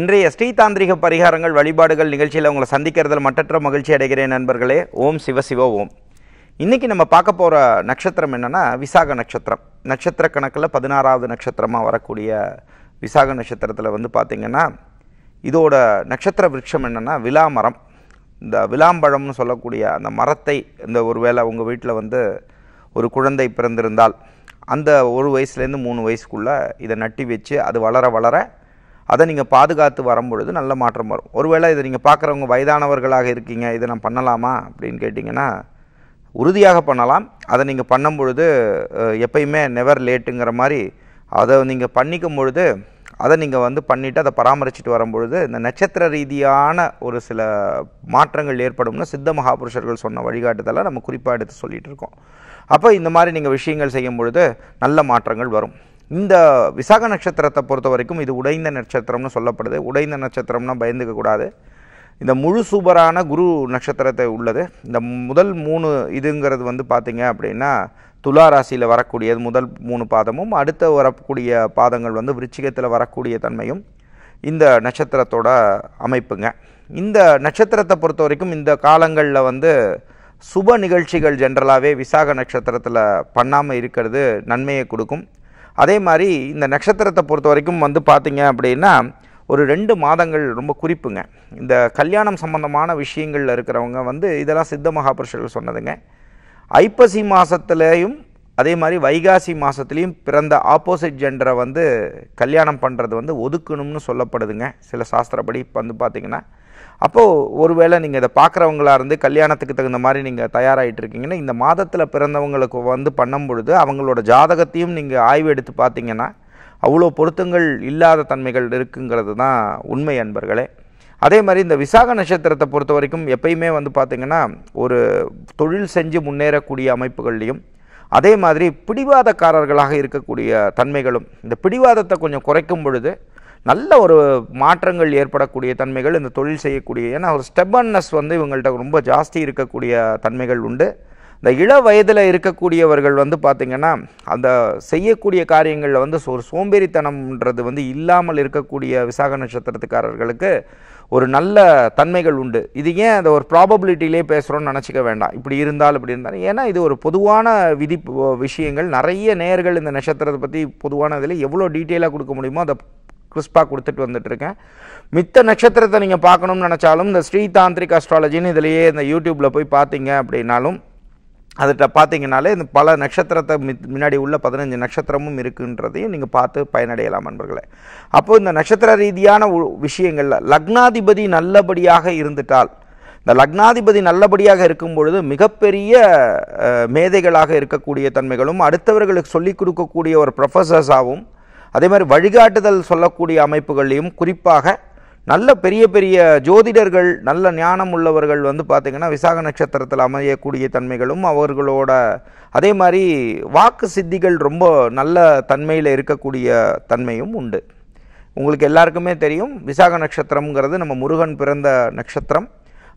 இன்றைய ஸ்ரீதாந்திரிக பரிகாரங்கள் வழிபாடுகள் நிகழ்ச்சியில் உங்களை சந்திக்கிறதில் மற்ற மகிழ்ச்சி அடைகிறேன் நண்பர்களே ஓம் சிவசிவ ஓம் இன்றைக்கி நம்ம பார்க்க போகிற நட்சத்திரம் என்னென்னா விசாக நட்சத்திரம் நட்சத்திர கணக்கில் பதினாறாவது நட்சத்திரமாக வரக்கூடிய விசாக நட்சத்திரத்தில் வந்து பார்த்திங்கன்னா இதோட நட்சத்திர விருட்சம் என்னென்னா மரம் இந்த விழாம்பழம்னு சொல்லக்கூடிய அந்த மரத்தை இந்த ஒரு வேளை உங்கள் வீட்டில் வந்து ஒரு குழந்தை பிறந்திருந்தால் அந்த ஒரு வயசுலேருந்து மூணு வயசுக்குள்ளே இதை நட்டி வச்சு அது வளர வளர அதை நீங்கள் பாதுகாத்து வரும்பொழுது நல்ல மாற்றம் வரும் ஒருவேளை இதை நீங்கள் பார்க்குறவங்க வயதானவர்களாக இருக்கீங்க இதை நான் பண்ணலாமா அப்படின்னு கேட்டிங்கன்னா உறுதியாக பண்ணலாம் அதை நீங்கள் பண்ணும் பொழுது எப்பயுமே நெவர் லேட்டுங்கிற மாதிரி அதை நீங்கள் பண்ணிக்கும் பொழுது அதை நீங்கள் வந்து பண்ணிவிட்டு அதை பராமரிச்சுட்டு வரும்பொழுது இந்த நட்சத்திர ரீதியான ஒரு சில மாற்றங்கள் ஏற்படும்னு சித்த மகாபுருஷர்கள் சொன்ன வழிகாட்டுதெல்லாம் நம்ம குறிப்பாக எடுத்து சொல்லிகிட்டு இருக்கோம் அப்போ இந்த மாதிரி நீங்கள் விஷயங்கள் செய்யும் பொழுது நல்ல மாற்றங்கள் வரும் இந்த விசாக நட்சத்திரத்தை பொறுத்த வரைக்கும் இது உடைந்த நட்சத்திரம்னு சொல்லப்படுது உடைந்த நட்சத்திரம்னா பயந்துக்க கூடாது இந்த முழு சூப்பரான குரு நட்சத்திரத்தை உள்ளது இந்த முதல் மூணு இதுங்கிறது வந்து பார்த்திங்க அப்படின்னா துலா ராசியில் வரக்கூடியது முதல் மூணு பாதமும் அடுத்த வரக்கூடிய பாதங்கள் வந்து விருச்சிகத்தில் வரக்கூடிய தன்மையும் இந்த நட்சத்திரத்தோட அமைப்புங்க இந்த நட்சத்திரத்தை பொறுத்த வரைக்கும் இந்த காலங்களில் வந்து சுப நிகழ்ச்சிகள் ஜென்ரலாகவே விசாக நட்சத்திரத்தில் பண்ணாமல் இருக்கிறது நன்மையை கொடுக்கும் அதே மாதிரி இந்த நட்சத்திரத்தை பொறுத்த வரைக்கும் வந்து பார்த்திங்க அப்படின்னா ஒரு ரெண்டு மாதங்கள் ரொம்ப குறிப்புங்க இந்த கல்யாணம் சம்மந்தமான விஷயங்களில் இருக்கிறவங்க வந்து இதெல்லாம் சித்த மகாபுருஷர்கள் சொன்னதுங்க ஐப்பசி மாதத்துலேயும் அதே மாதிரி வைகாசி மாதத்துலேயும் பிறந்த ஆப்போசிட் ஜெண்டரை வந்து கல்யாணம் பண்ணுறது வந்து ஒதுக்கணும்னு சொல்லப்படுதுங்க சில சாஸ்திரப்படி இப்போ வந்து பார்த்திங்கன்னா அப்போது ஒருவேளை நீங்கள் இதை பார்க்குறவங்களா இருந்து கல்யாணத்துக்கு தகுந்த மாதிரி நீங்கள் தயாராகிட்டு இருக்கீங்கன்னா இந்த மாதத்தில் பிறந்தவங்களுக்கு வந்து பண்ணும் பொழுது அவங்களோட ஜாதகத்தையும் நீங்கள் ஆய்வு எடுத்து பார்த்தீங்கன்னா அவ்வளோ பொருத்தங்கள் இல்லாத தன்மைகள் இருக்குங்கிறது தான் உண்மை அன்பர்களே அதே மாதிரி இந்த விசாக நட்சத்திரத்தை பொறுத்த வரைக்கும் எப்பயுமே வந்து பார்த்திங்கன்னா ஒரு தொழில் செஞ்சு முன்னேறக்கூடிய அமைப்புகள்லையும் அதே மாதிரி பிடிவாதக்காரர்களாக இருக்கக்கூடிய தன்மைகளும் இந்த பிடிவாதத்தை கொஞ்சம் குறைக்கும் பொழுது நல்ல ஒரு மாற்றங்கள் ஏற்படக்கூடிய தன்மைகள் இந்த தொழில் செய்யக்கூடிய ஏன்னா ஒரு ஸ்டெபன்னஸ் வந்து இவங்கள்ட்ட ரொம்ப ஜாஸ்தி இருக்கக்கூடிய தன்மைகள் உண்டு இந்த இள வயதில் இருக்கக்கூடியவர்கள் வந்து பார்த்திங்கன்னா அந்த செய்யக்கூடிய காரியங்களில் வந்து ஒரு சோம்பேறித்தனம்ன்றது வந்து இல்லாமல் இருக்கக்கூடிய விசாக நட்சத்திரத்துக்காரர்களுக்கு ஒரு நல்ல தன்மைகள் உண்டு இது ஏன் அதை ஒரு ப்ராபபிலிட்டிலே பேசுகிறோன்னு நினச்சிக்க வேண்டாம் இப்படி இருந்தால் இப்படி இருந்தால் ஏன்னா இது ஒரு பொதுவான விதி விஷயங்கள் நிறைய நேர்கள் இந்த நட்சத்திரத்தை பற்றி பொதுவான இதில் எவ்வளோ டீட்டெயிலாக கொடுக்க முடியுமோ அதை கிறிஸ்பாக கொடுத்துட்டு வந்துட்டுருக்கேன் மித்த நட்சத்திரத்தை நீங்கள் பார்க்கணும்னு நினச்சாலும் இந்த ஸ்ரீதாந்திரிக் அஸ்ட்ராலஜின்னு இதுலேயே இந்த யூடியூப்பில் போய் பார்த்தீங்க அப்படின்னாலும் அதில் பார்த்தீங்கனாலே இந்த பல நட்சத்திரத்தை முன்னாடி உள்ள பதினஞ்சு நட்சத்திரமும் இருக்குன்றதையும் நீங்கள் பார்த்து பயனடையலாம் நண்பர்களே அப்போது இந்த நட்சத்திர ரீதியான விஷயங்களில் லக்னாதிபதி நல்லபடியாக இருந்துட்டால் இந்த லக்னாதிபதி நல்லபடியாக இருக்கும் பொழுது மிகப்பெரிய மேதைகளாக இருக்கக்கூடிய தன்மைகளும் அடுத்தவர்களுக்கு சொல்லிக் கொடுக்கக்கூடிய ஒரு ப்ரொஃபஸர்ஸாகவும் அதே மாதிரி வழிகாட்டுதல் சொல்லக்கூடிய அமைப்புகள்லையும் குறிப்பாக நல்ல பெரிய பெரிய ஜோதிடர்கள் நல்ல ஞானம் உள்ளவர்கள் வந்து பார்த்திங்கன்னா விசாக நட்சத்திரத்தில் அமையக்கூடிய தன்மைகளும் அவர்களோட அதே மாதிரி வாக்கு சித்திகள் ரொம்ப நல்ல தன்மையில் இருக்கக்கூடிய தன்மையும் உண்டு உங்களுக்கு எல்லாருக்குமே தெரியும் விசாக நட்சத்திரம்ங்கிறது நம்ம முருகன் பிறந்த நட்சத்திரம்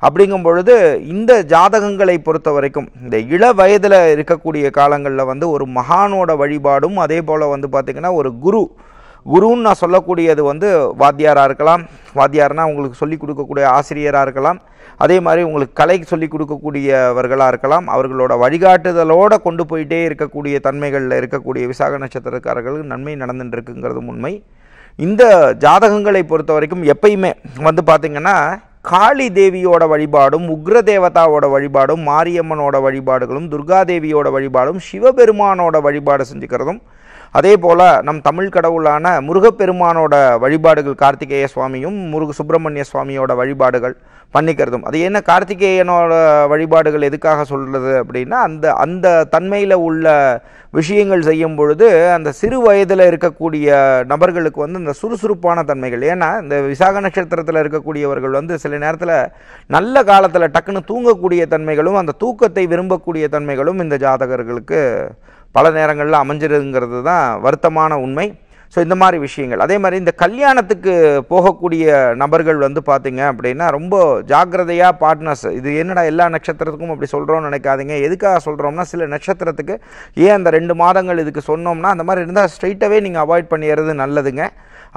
அப்படிங்கும் பொழுது இந்த ஜாதகங்களை பொறுத்த வரைக்கும் இந்த இள வயதில் இருக்கக்கூடிய காலங்களில் வந்து ஒரு மகானோட வழிபாடும் அதே போல் வந்து பார்த்திங்கன்னா ஒரு குரு குருன்னு நான் சொல்லக்கூடியது வந்து வாத்தியாராக இருக்கலாம் வாத்தியார்னால் உங்களுக்கு சொல்லிக் கொடுக்கக்கூடிய ஆசிரியராக இருக்கலாம் அதே மாதிரி உங்களுக்கு கலை சொல்லிக் கொடுக்கக்கூடியவர்களாக இருக்கலாம் அவர்களோட வழிகாட்டுதலோடு கொண்டு போயிட்டே இருக்கக்கூடிய தன்மைகளில் இருக்கக்கூடிய விசாக நட்சத்திரக்காரர்களுக்கு நன்மை நடந்துட்டு இருக்குங்கிறது உண்மை இந்த ஜாதகங்களை பொறுத்த வரைக்கும் எப்பயுமே வந்து பார்த்திங்கன்னா காளி தேவியோட வழிபாடும் உக்ர தேவதாவோட வழிபாடும் மாரியம்மனோட வழிபாடுகளும் துர்காதேவியோட வழிபாடும் சிவபெருமானோட வழிபாடு செஞ்சுக்கிறதும் அதே போல் நம் தமிழ் கடவுளான முருகப்பெருமானோட வழிபாடுகள் கார்த்திகேய சுவாமியும் முருக சுப்பிரமணிய சுவாமியோட வழிபாடுகள் பண்ணிக்கிறதும் அது என்ன கார்த்திகேயனோட வழிபாடுகள் எதுக்காக சொல்கிறது அப்படின்னா அந்த அந்த தன்மையில் உள்ள விஷயங்கள் செய்யும் பொழுது அந்த சிறு வயதில் இருக்கக்கூடிய நபர்களுக்கு வந்து இந்த சுறுசுறுப்பான தன்மைகள் ஏன்னா இந்த விசாக நட்சத்திரத்தில் இருக்கக்கூடியவர்கள் வந்து சில நேரத்தில் நல்ல காலத்தில் டக்குன்னு தூங்கக்கூடிய தன்மைகளும் அந்த தூக்கத்தை விரும்பக்கூடிய தன்மைகளும் இந்த ஜாதகர்களுக்கு பல நேரங்களில் அமைஞ்சிருங்கிறது தான் வருத்தமான உண்மை ஸோ இந்த மாதிரி விஷயங்கள் அதே மாதிரி இந்த கல்யாணத்துக்கு போகக்கூடிய நபர்கள் வந்து பார்த்திங்க அப்படின்னா ரொம்ப ஜாக்கிரதையாக பார்ட்னர்ஸ் இது என்னடா எல்லா நட்சத்திரத்துக்கும் அப்படி சொல்கிறோம்னு நினைக்காதீங்க எதுக்காக சொல்கிறோம்னா சில நட்சத்திரத்துக்கு ஏன் அந்த ரெண்டு மாதங்கள் இதுக்கு சொன்னோம்னா அந்த மாதிரி இருந்தால் ஸ்ட்ரைட்டாகவே நீங்கள் அவாய்ட் பண்ணிடுறது நல்லதுங்க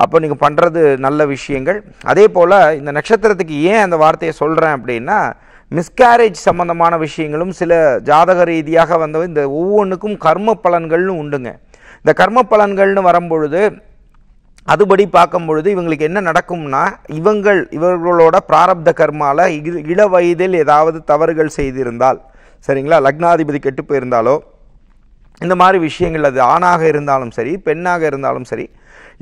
அப்போ நீங்கள் பண்ணுறது நல்ல விஷயங்கள் அதே போல் இந்த நட்சத்திரத்துக்கு ஏன் அந்த வார்த்தையை சொல்கிறேன் அப்படின்னா மிஸ்கேரேஜ் சம்பந்தமான விஷயங்களும் சில ஜாதக ரீதியாக வந்தவ இந்த ஒவ்வொன்றுக்கும் கர்ம பலன்கள்னு உண்டுங்க இந்த கர்ம பலன்கள்னு வரும்பொழுது அதுபடி பார்க்கும் பொழுது இவங்களுக்கு என்ன நடக்கும்னா இவங்கள் இவர்களோட பிராரப்த கர்மாவில் இள வயதில் ஏதாவது தவறுகள் செய்திருந்தால் சரிங்களா லக்னாதிபதி கெட்டு போயிருந்தாலோ இந்த மாதிரி விஷயங்கள் அது ஆணாக இருந்தாலும் சரி பெண்ணாக இருந்தாலும் சரி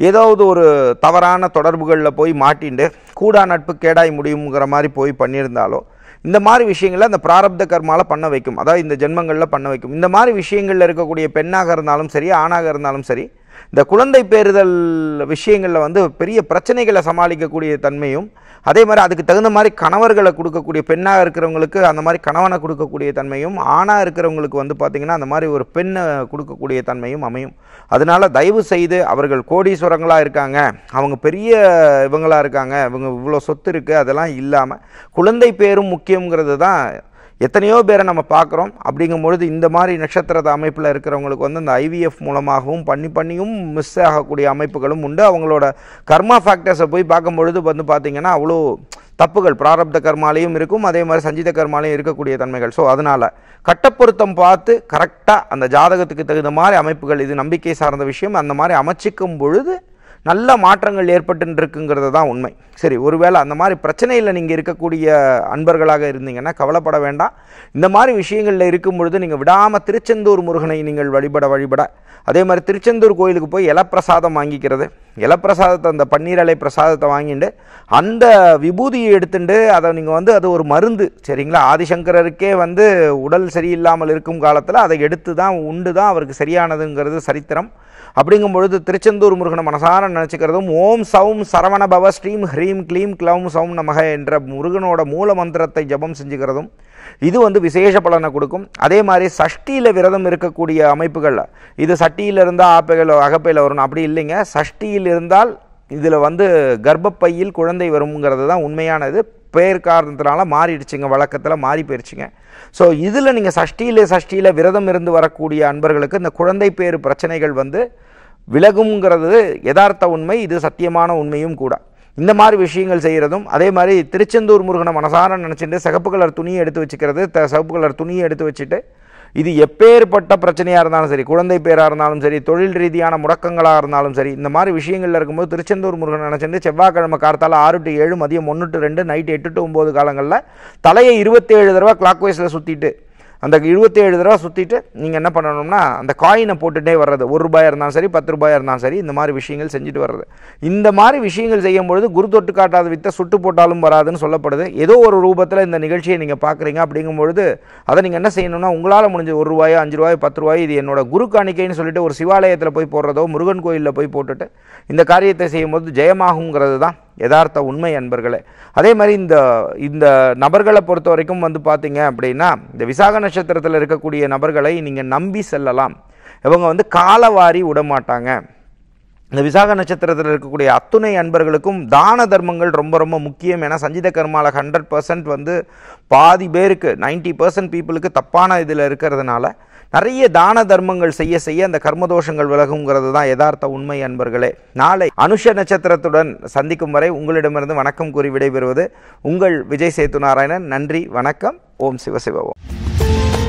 ஏதாவது ஒரு தவறான தொடர்புகளில் போய் மாட்டிண்டு கூடா நட்பு கேடாய் முடியுங்கிற மாதிரி போய் பண்ணியிருந்தாலோ இந்த மாதிரி விஷயங்களை அந்த பிராரப்த கர்மால பண்ண வைக்கும் அதாவது இந்த ஜென்மங்களில் பண்ண வைக்கும் இந்த மாதிரி விஷயங்களில் இருக்கக்கூடிய பெண்ணாக இருந்தாலும் சரி ஆணாக இருந்தாலும் சரி இந்த குழந்தை பேறுதல் விஷயங்களில் வந்து பெரிய பிரச்சனைகளை சமாளிக்கக்கூடிய தன்மையும் அதே மாதிரி அதுக்கு தகுந்த மாதிரி கணவர்களை கொடுக்கக்கூடிய பெண்ணாக இருக்கிறவங்களுக்கு அந்த மாதிரி கணவனை கொடுக்கக்கூடிய தன்மையும் ஆணாக இருக்கிறவங்களுக்கு வந்து பார்த்திங்கன்னா அந்த மாதிரி ஒரு பெண்ணை கொடுக்கக்கூடிய தன்மையும் அமையும் அதனால் தயவு செய்து அவர்கள் கோடீஸ்வரங்களாக இருக்காங்க அவங்க பெரிய இவங்களாக இருக்காங்க இவங்க இவ்வளோ சொத்து இருக்குது அதெல்லாம் இல்லாமல் குழந்தை பேரும் முக்கியங்கிறது தான் எத்தனையோ பேரை நம்ம பார்க்குறோம் அப்படிங்கும் பொழுது இந்த மாதிரி நட்சத்திரத்தை அமைப்பில் இருக்கிறவங்களுக்கு வந்து அந்த ஐவிஎஃப் மூலமாகவும் பண்ணி பண்ணியும் மிஸ் ஆகக்கூடிய அமைப்புகளும் உண்டு அவங்களோட கர்மா ஃபேக்டர்ஸை போய் பார்க்கும்பொழுது வந்து பார்த்திங்கன்னா அவ்வளோ தப்புகள் பிராரப்த கர்மாலையும் இருக்கும் அதே மாதிரி சஞ்சித கர்மாலையும் இருக்கக்கூடிய தன்மைகள் ஸோ அதனால் கட்டப்பொருத்தம் பார்த்து கரெக்டாக அந்த ஜாதகத்துக்கு தகுந்த மாதிரி அமைப்புகள் இது நம்பிக்கை சார்ந்த விஷயம் அந்த மாதிரி அமைச்சிக்கும் பொழுது நல்ல மாற்றங்கள் ஏற்பட்டுருக்குங்கிறது தான் உண்மை சரி ஒருவேளை அந்த மாதிரி பிரச்சனையில் நீங்கள் இருக்கக்கூடிய அன்பர்களாக இருந்தீங்கன்னா கவலைப்பட வேண்டாம் இந்த மாதிரி விஷயங்களில் இருக்கும் பொழுது நீங்கள் விடாமல் திருச்செந்தூர் முருகனை நீங்கள் வழிபட வழிபட அதே மாதிரி திருச்செந்தூர் கோயிலுக்கு போய் இலப்பிரசாதம் வாங்கிக்கிறது இலப்பிரசாதத்தை அந்த பன்னீரலை பிரசாதத்தை வாங்கிட்டு அந்த விபூதியை எடுத்துட்டு அதை நீங்கள் வந்து அது ஒரு மருந்து சரிங்களா ஆதிசங்கரருக்கே வந்து உடல் சரியில்லாமல் இருக்கும் காலத்தில் அதை எடுத்து தான் உண்டு தான் அவருக்கு சரியானதுங்கிறது சரித்திரம் அப்படிங்கும் பொழுது திருச்செந்தூர் முருகனை மனசார நினச்சிக்கிறதும் ஓம் சவும் பவ ஸ்ரீம் ஹ்ரீம் க்ளீம் க்ளவும் சவும் நமக என்ற முருகனோட மூல மந்திரத்தை ஜபம் செஞ்சுக்கிறதும் இது வந்து விசேஷ பலனை கொடுக்கும் அதே மாதிரி சஷ்டியில் விரதம் இருக்கக்கூடிய அமைப்புகள் இது சட்டியில் இருந்தால் ஆப்பையில் அகப்பையில் வரணும் அப்படி இல்லைங்க சஷ்டியில் இருந்தால் இதில் வந்து கர்ப்பப்பையில் குழந்தை வருங்கிறது தான் உண்மையானது பேர் காரணத்தினால மாறிடுச்சுங்க வழக்கத்தில் மாறி போயிடுச்சுங்க ஸோ இதில் நீங்கள் சஷ்டியில் சஷ்டியில் விரதம் இருந்து வரக்கூடிய அன்பர்களுக்கு இந்த குழந்தை பேர் பிரச்சனைகள் வந்து விலகுங்கிறது யதார்த்த உண்மை இது சத்தியமான உண்மையும் கூட இந்த மாதிரி விஷயங்கள் செய்கிறதும் அதே மாதிரி திருச்செந்தூர் முருகனை மனசார நினச்சிட்டு சிகப்பு கலர் துணியை எடுத்து வச்சுக்கிறது த சிகப்பு கலர் துணியை எடுத்து வச்சுட்டு இது எப்பேற்பட்ட பிரச்சனையாக இருந்தாலும் சரி குழந்தை பேராக இருந்தாலும் சரி தொழில் ரீதியான முடக்கங்களாக இருந்தாலும் சரி இந்த மாதிரி விஷயங்களில் இருக்கும்போது திருச்செந்தூர் முருகன் நினச்சிருந்து செவ்வாய்க்கிழமை கார்த்தால் ஆறு டு ஏழு மதியம் ஒன்று டு ரெண்டு நைட்டு எட்டு டு ஒம்பது காலங்களில் தலையை இருபத்தேழு தடவை கிளாக் வைஸில் சுற்றிட்டு அந்த இருபத்தேழு தடவை சுற்றிட்டு நீங்கள் என்ன பண்ணணும்னா அந்த காயினை போட்டுகிட்டே வர்றது ஒரு ரூபாயாக இருந்தாலும் சரி பத்து ரூபாயாக இருந்தாலும் சரி இந்த மாதிரி விஷயங்கள் செஞ்சுட்டு வர்றது இந்த மாதிரி விஷயங்கள் செய்யும் பொழுது குரு தொட்டு காட்டாத வித்தை சுட்டு போட்டாலும் வராதுன்னு சொல்லப்படுது ஏதோ ஒரு ரூபத்தில் இந்த நிகழ்ச்சியை நீங்கள் பார்க்குறீங்க அப்படிங்கும்பொழுது அதை நீங்கள் என்ன செய்யணும்னா உங்களால் முடிஞ்ச ஒரு ரூபாயோ அஞ்சு ரூபாயோ பத்து ரூபாய் இது என்னோடய குரு காணிக்கைன்னு சொல்லிட்டு ஒரு சிவாலயத்தில் போய் போடுறதோ முருகன் கோயிலில் போய் போட்டுட்டு இந்த காரியத்தை செய்யும்போது ஜெயமாகுங்கிறது தான் யதார்த்த உண்மை அன்பர்களே அதே மாதிரி இந்த இந்த நபர்களை பொறுத்த வரைக்கும் வந்து பார்த்தீங்க அப்படின்னா இந்த விசாக நட்சத்திரத்தில் இருக்கக்கூடிய நபர்களை நீங்கள் நம்பி செல்லலாம் இவங்க வந்து காலவாரி விடமாட்டாங்க இந்த விசாக நட்சத்திரத்தில் இருக்கக்கூடிய அத்துணை அன்பர்களுக்கும் தான தர்மங்கள் ரொம்ப ரொம்ப முக்கியம் ஏன்னா சஞ்சித கர்மாவில் ஹண்ட்ரட் பர்சன்ட் வந்து பாதி பேருக்கு நைன்ட்டி பர்சன்ட் பீப்புளுக்கு தப்பான இதில் இருக்கிறதுனால நிறைய தான தர்மங்கள் செய்ய செய்ய அந்த கர்மதோஷங்கள் விலகுங்கிறது தான் யதார்த்த உண்மை அன்பர்களே நாளை அனுஷ நட்சத்திரத்துடன் சந்திக்கும் வரை உங்களிடமிருந்து வணக்கம் கூறி விடைபெறுவது உங்கள் விஜய் சேத்து நாராயணன் நன்றி வணக்கம் ஓம் சிவசிவ ஓம்